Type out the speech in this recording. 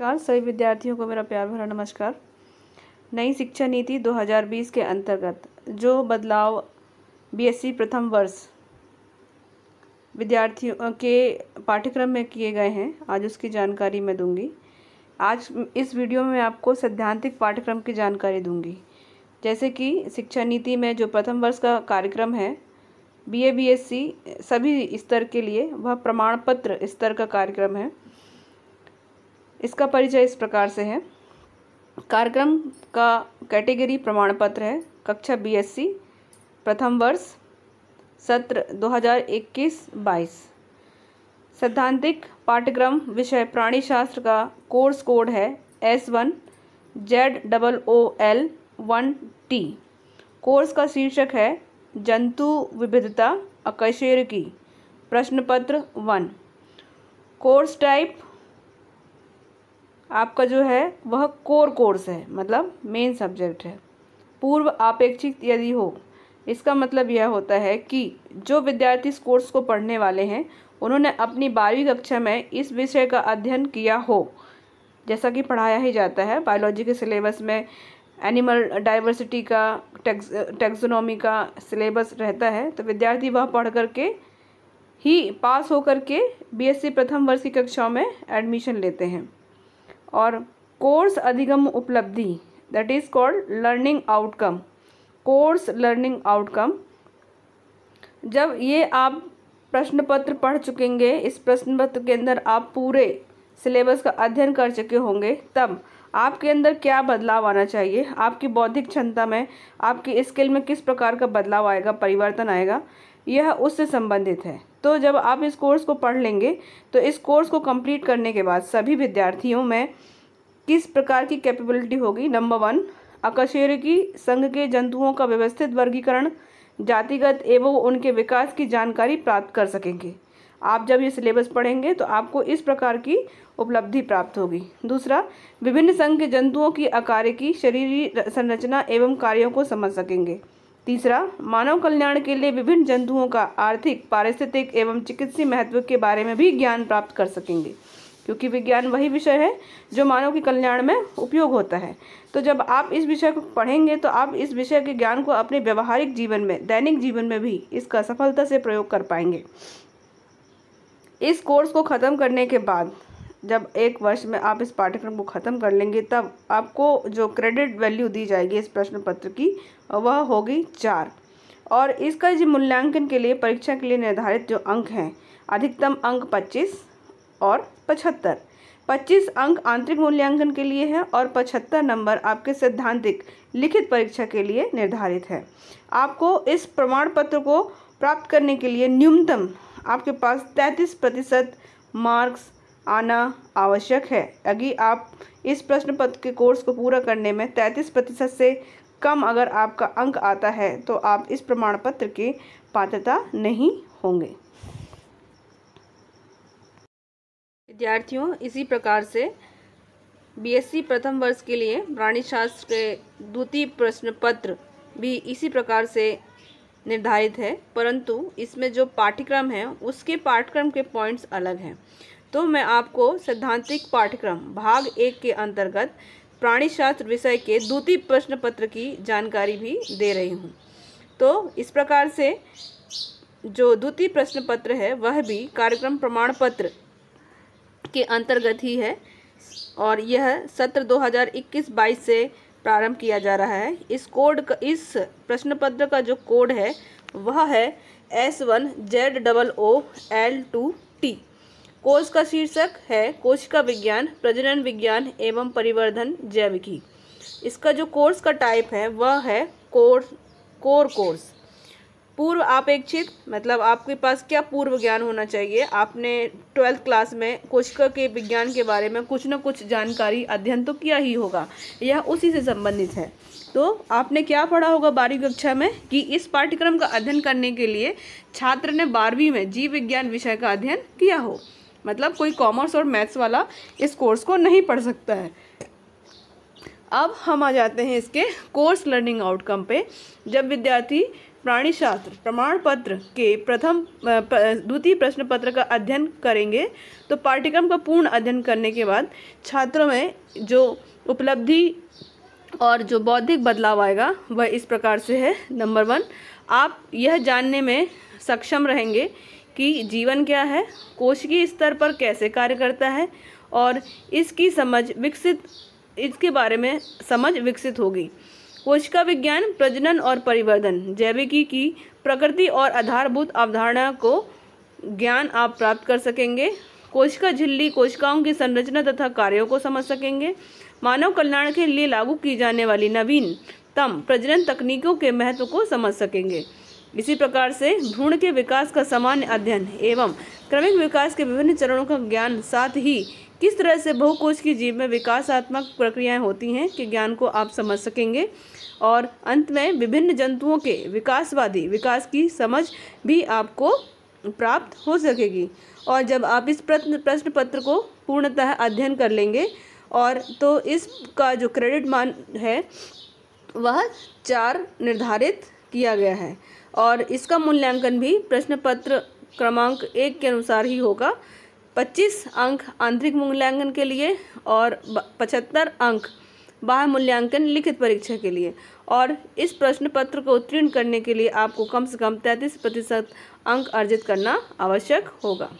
नमस्कार सभी विद्यार्थियों को मेरा प्यार भरा नमस्कार नई शिक्षा नीति 2020 के अंतर्गत जो बदलाव बीएससी प्रथम वर्ष विद्यार्थियों के पाठ्यक्रम में किए गए हैं आज उसकी जानकारी मैं दूंगी आज इस वीडियो में आपको सैद्धांतिक पाठ्यक्रम की जानकारी दूंगी जैसे कि शिक्षा नीति में जो प्रथम वर्ष का कार्यक्रम है B A B S C सभी स्तर के लिए वह प्रमाण पत्र स्तर का कार्यक्रम है इसका परिचय इस प्रकार से है कार्यक्रम का कैटेगरी प्रमाण पत्र है कक्षा बीएससी प्रथम वर्ष सत्र 2021-22 सैद्धांतिक पाठ्यक्रम विषय प्राणी शास्त्र का कोर्स कोड है S one Z double O L one T course का शीर्षक है जंतु विविधता अकशेर की प्रश्न पत्र वन कोर्स टाइप आपका जो है वह कोर कोर्स है मतलब मेन सब्जेक्ट है पूर्व अपेक्षित यदि हो इसका मतलब यह होता है कि जो विद्यार्थी इस कोर्स को पढ़ने वाले हैं उन्होंने अपनी बारहवीं कक्षा में इस विषय का अध्ययन किया हो जैसा कि पढ़ाया ही जाता है बायोलॉजी के सिलेबस में एनिमल डाइवर्सिटी का टेक्स टेक्सोनॉमी का सिलेबस रहता है तो विद्यार्थी वह पढ़ करके ही पास होकर के बीएससी प्रथम वर्ष की कक्षाओं में एडमिशन लेते हैं और कोर्स अधिगम उपलब्धि that is called learning outcome course learning outcome जब ये आप प्रश्न पत्र पढ़ चुकेंगे इस प्रश्न पत्र के अंदर आप पूरे सिलेबस का अध्ययन कर चुके होंगे तब आपके अंदर क्या बदलाव आना चाहिए आपकी बौद्धिक क्षमता में आपकी स्किल में किस प्रकार का बदलाव आएगा परिवर्तन आएगा यह उससे संबंधित है तो जब आप इस कोर्स को पढ़ लेंगे तो इस कोर्स को कंप्लीट करने के बाद सभी विद्यार्थियों में किस प्रकार की कैपेबिलिटी होगी नंबर वन की संघ के जंतुओं का व्यवस्थित वर्गीकरण जातिगत एवं उनके विकास की जानकारी प्राप्त कर सकेंगे आप जब ये सिलेबस पढ़ेंगे तो आपको इस प्रकार की उपलब्धि प्राप्त होगी दूसरा विभिन्न संघ के जंतुओं की अकार्य की शरीर संरचना एवं कार्यों को समझ सकेंगे तीसरा मानव कल्याण के लिए विभिन्न जंतुओं का आर्थिक पारिस्थितिक एवं चिकित्सीय महत्व के बारे में भी ज्ञान प्राप्त कर सकेंगे क्योंकि विज्ञान वही विषय है जो मानव के कल्याण में उपयोग होता है तो जब आप इस विषय को पढ़ेंगे तो आप इस विषय के ज्ञान को अपने व्यवहारिक जीवन में दैनिक जीवन में भी इसका सफलता से प्रयोग कर पाएंगे इस कोर्स को ख़त्म करने के बाद जब एक वर्ष में आप इस पाठ्यक्रम को ख़त्म कर लेंगे तब आपको जो क्रेडिट वैल्यू दी जाएगी इस प्रश्न पत्र की वह होगी चार और इसका जो मूल्यांकन के लिए परीक्षा के लिए निर्धारित जो अंक हैं अधिकतम अंक पच्चीस और पचहत्तर पच्चीस अंक आंतरिक मूल्यांकन के लिए है और पचहत्तर नंबर आपके सैद्धांतिक लिखित परीक्षा के लिए निर्धारित है आपको इस प्रमाण पत्र को प्राप्त करने के लिए न्यूनतम आपके पास तैंतीस प्रतिशत मार्क्स आना आवश्यक है यदि आप इस प्रश्न पत्र के कोर्स को पूरा करने में तैंतीस प्रतिशत से कम अगर आपका अंक आता है तो आप इस प्रमाण पत्र के पात्रता नहीं होंगे विद्यार्थियों इसी प्रकार से बीएससी प्रथम वर्ष के लिए प्राणी शास्त्र के द्वितीय प्रश्न पत्र भी इसी प्रकार से निर्धारित है परंतु इसमें जो पाठ्यक्रम है उसके पाठ्यक्रम के पॉइंट्स अलग हैं तो मैं आपको सैद्धांतिक पाठ्यक्रम भाग एक के अंतर्गत प्राणीशास्त्र विषय के द्वितीय प्रश्न पत्र की जानकारी भी दे रही हूँ तो इस प्रकार से जो द्वितीय प्रश्न पत्र है वह भी कार्यक्रम प्रमाण पत्र के अंतर्गत ही है और यह सत्र 2021-22 से प्रारंभ किया जा रहा है इस कोड का इस प्रश्न पत्र का जो कोड है वह है S one Z double O L two T course का शीर्षक है कोशिका विज्ञान प्रजनन विज्ञान एवं परिवर्धन जैविकी इसका जो कोर्स का टाइप है वह है कोर्स कोर कोर्स पूर्व अपेक्षित मतलब आपके पास क्या पूर्व ज्ञान होना चाहिए आपने ट्वेल्थ क्लास में कोशिका के विज्ञान के बारे में कुछ ना कुछ जानकारी अध्ययन तो किया ही होगा यह उसी से संबंधित है तो आपने क्या पढ़ा होगा बारहवीं कक्षा में कि इस पाठ्यक्रम का अध्ययन करने के लिए छात्र ने बारहवीं में जीव विज्ञान विषय का अध्ययन किया हो मतलब कोई कॉमर्स और मैथ्स वाला इस कोर्स को नहीं पढ़ सकता है अब हम आ जाते हैं इसके कोर्स लर्निंग आउटकम पे जब विद्यार्थी प्राणी शास्त्र प्रमाण पत्र के प्रथम द्वितीय प्रश्न पत्र का अध्ययन करेंगे तो पाठ्यक्रम का पूर्ण अध्ययन करने के बाद छात्रों में जो उपलब्धि और जो बौद्धिक बदलाव आएगा वह इस प्रकार से है नंबर वन आप यह जानने में सक्षम रहेंगे कि जीवन क्या है कोशिकी स्तर पर कैसे कार्य करता है और इसकी समझ विकसित इसके बारे में समझ विकसित होगी कोशिका विज्ञान प्रजनन और परिवर्धन जैविकी की प्रकृति और आधारभूत अवधारणा को ज्ञान आप प्राप्त कर सकेंगे कोशिका झिल्ली कोशिकाओं की संरचना तथा कार्यों को समझ सकेंगे मानव कल्याण के लिए लागू की जाने वाली नवीनतम प्रजनन तकनीकों के महत्व को समझ सकेंगे इसी प्रकार से भ्रूण के विकास का सामान्य अध्ययन एवं क्रमिक विकास के विभिन्न चरणों का ज्ञान साथ ही किस तरह से बहुकोश की जीव में विकासात्मक प्रक्रियाएं होती हैं कि ज्ञान को आप समझ सकेंगे और अंत में विभिन्न जंतुओं के विकासवादी विकास की समझ भी आपको प्राप्त हो सकेगी और जब आप इस प्रश्न प्रश्न पत्र को पूर्णतः अध्ययन कर लेंगे और तो इसका जो क्रेडिट मान है वह चार निर्धारित किया गया है और इसका मूल्यांकन भी प्रश्न पत्र क्रमांक एक के अनुसार ही होगा 25 अंक आंतरिक मूल्यांकन के लिए और पचहत्तर अंक बाह्य मूल्यांकन लिखित परीक्षा के लिए और इस प्रश्न पत्र को उत्तीर्ण करने के लिए आपको कम से कम तैंतीस प्रतिशत अंक अर्जित करना आवश्यक होगा